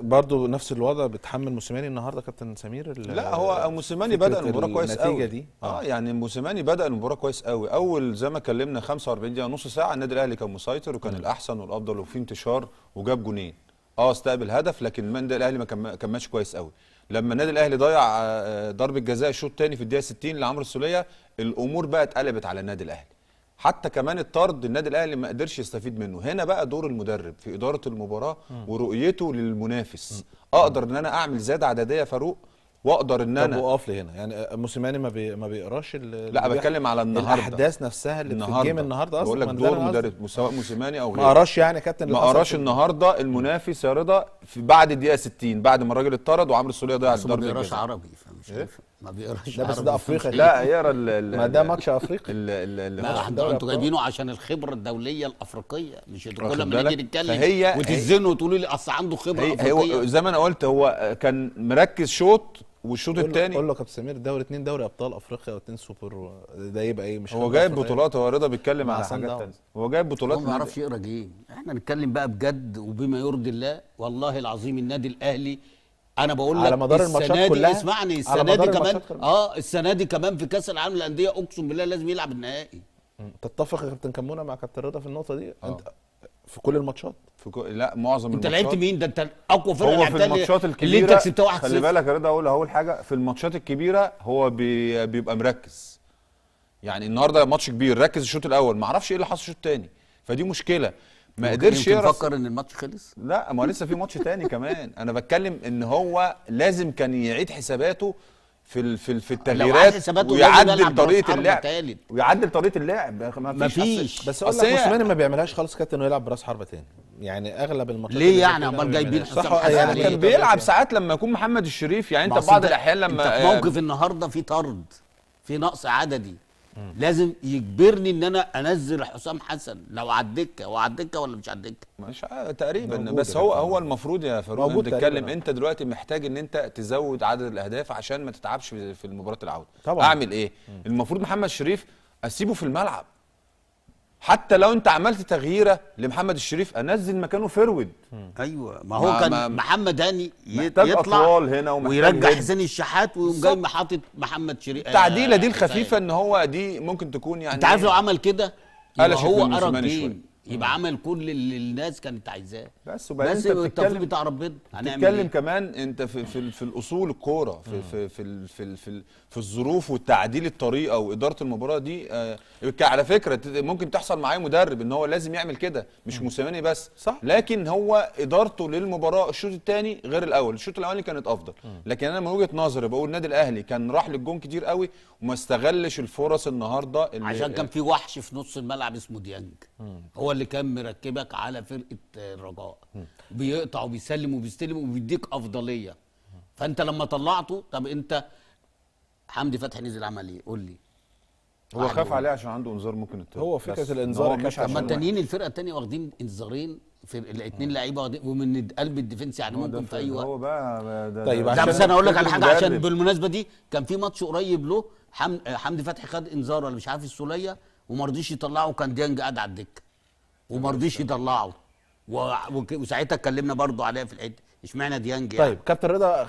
برضه نفس الوضع بتحمل موسيماني النهارده كابتن سمير لا هو موسيماني بدا المباراه كويس قوي النتيجه دي آه،, اه, يعني موسيماني بدا المباراه كويس قوي اول زي ما اتكلمنا 45 دقيقه نص ساعه النادي الاهلي كان مسيطر وكان م. الاحسن والافضل وفي انتشار وجاب جونين اه استقبل هدف لكن النادي الاهلي ما كانش كويس قوي لما النادي الاهلي ضيع آه، ضربه جزاء الشوط الثاني في الدقيقه 60 لعمرو السوليه الامور بقى اتقلبت على النادي الاهلي حتى كمان الطرد النادي الاهلي ما قدرش يستفيد منه هنا بقى دور المدرب في اداره المباراه م. ورؤيته للمنافس م. اقدر ان انا اعمل زياده عدديه فاروق واقدر ان انا طب وقف لي هنا يعني موسيماني ما بي... ما بيقراش لا بتكلم على النهارده الاحداث نفسها اللي النهاردة. في الجيم النهارده اصلا بقول لك دور مدرب سواء موسيماني او غيره ما قراش يعني كابتن ما قراش النهارده المنافس يا رضا بعد الدقيقه 60 بعد ما الراجل اتطرد وعمرو السوليه ضيع الضربه ما بيقراش عربي مش إيه؟ ما بيقراش لا بس ده افريقيا لا يقرا ما ده ماتش افريقي لا احنا انتوا جايبينه عشان الخبره الدوليه الافريقيه مش انتوا كل ما نيجي نتكلم فهي وتزنوا وتقولوا لي اصل عنده خبره هي افريقيه هو زي ما انا قلت هو كان مركز شوط والشوط الثاني قول لك يا سمير دوري اثنين دوري ابطال افريقيا واثنين سوبر ده يبقى ايه مش هو جايب بطولات هو رضا بيتكلم على حاجات ثانيه هو جايب بطولات ما يعرفش يقرا جيم احنا بنتكلم بقى بجد وبما يرضي الله والله العظيم النادي الاهلي انا بقول لك على مدار الماتشات كلها اسمعني السنه دي كمان اه السنه دي كمان في كاس العالم للانديه اقسم بالله لازم يلعب النهائي تتفق يا كابتن كمونه مع كابتن رضا في النقطه دي أوه. انت في كل الماتشات في كل لا معظم انت لعبت مين ده انت اقوى فرقه هو في الماتشات الكبيره اللي انت كسبتها 1 خلي بالك يا رضا اقول اول حاجه في الماتشات الكبيره هو بي... بيبقى مركز يعني النهارده ماتش كبير ركز الشوط الاول ما اعرفش ايه اللي حصل الشوط الثاني فدي مشكله ما قدرش يعرف فكر ان الماتش خلص لا ما لسه في ماتش تاني كمان انا بتكلم ان هو لازم كان يعيد حساباته في في في التغييرات ويعدل طريقه اللعب ويعدل طريقه اللعب ما فيش بس اقول لك عثمان ما بيعملهاش خالص كابتن انه يلعب براس حربه تاني يعني اغلب الماتشات ليه يعني امال جايبين حسام صح يعني كان بيلعب ساعات لما يكون محمد الشريف يعني انت بعض الاحيان لما انت في موقف النهارده في طرد في نقص عددي لازم يجبرني ان انا انزل حسام حسن لو على الدكه هو على الدكه ولا مش على الدكه مش تقريبا بس هو هو المفروض يا فاروق انت تتكلم انت دلوقتي محتاج ان انت تزود عدد الاهداف عشان ما تتعبش في المباراه العوده طبعا اعمل ايه المفروض محمد شريف اسيبه في الملعب حتى لو انت عملت تغييره لمحمد الشريف انزل مكانه فرود ايوه ما هو ما كان ما محمد هاني يطلع هنا ويرجع حسين الشحات ويقوم جاي حاطط محمد شريف التعديله دي آه، الخفيفه طيب. ان هو دي ممكن تكون يعني انت عارف لو عمل كده هو ارى يبقى عمل كل اللي الناس كانت عايزاه بس وبعدين بس انت بتتكلم بتاع ربنا هنعمل إيه؟ كمان انت في في, في الاصول الكوره في, في في في في, في الظروف والتعديل الطريقه واداره المباراه دي آه على فكره ممكن تحصل معايا مدرب ان هو لازم يعمل كده مش موسيماني بس صح لكن هو ادارته للمباراه الشوط الثاني غير الاول الشوط الاولاني كانت افضل لكن انا من وجهه نظري بقول النادي الاهلي كان راح للجون كتير قوي وما استغلش الفرص النهارده عشان كان في وحش في نص الملعب اسمه ديانج هو اللي كان مركبك على فرقه آه، الرجاء بيقطع وبيسلم وبيستلم وبيديك افضليه فانت لما طلعته طب انت حمدي فتحي نزل عمل ايه قول لي هو خاف عليه عشان عنده انذار ممكن يتطلع هو فكره الانذار مش عشان التانيين الفرقه الثانيه واخدين انذارين في الاثنين لعيبه ومن قلب الديفنس يعني ممكن في اي وقت هو بقى ده, ده طيب عشان بس انا اقول لك على حاجه عشان بالمناسبه دي كان في ماتش قريب له حمدي فتحي خد انذار ولا مش عارف السوليه وما رضيش يطلعه وكان ديانج قاعد على الدكه وما رضيش يطلعه وساعتها اتكلمنا برضو عليها في الحته اشمعنى ديانج يعني. طيب كابتن رضا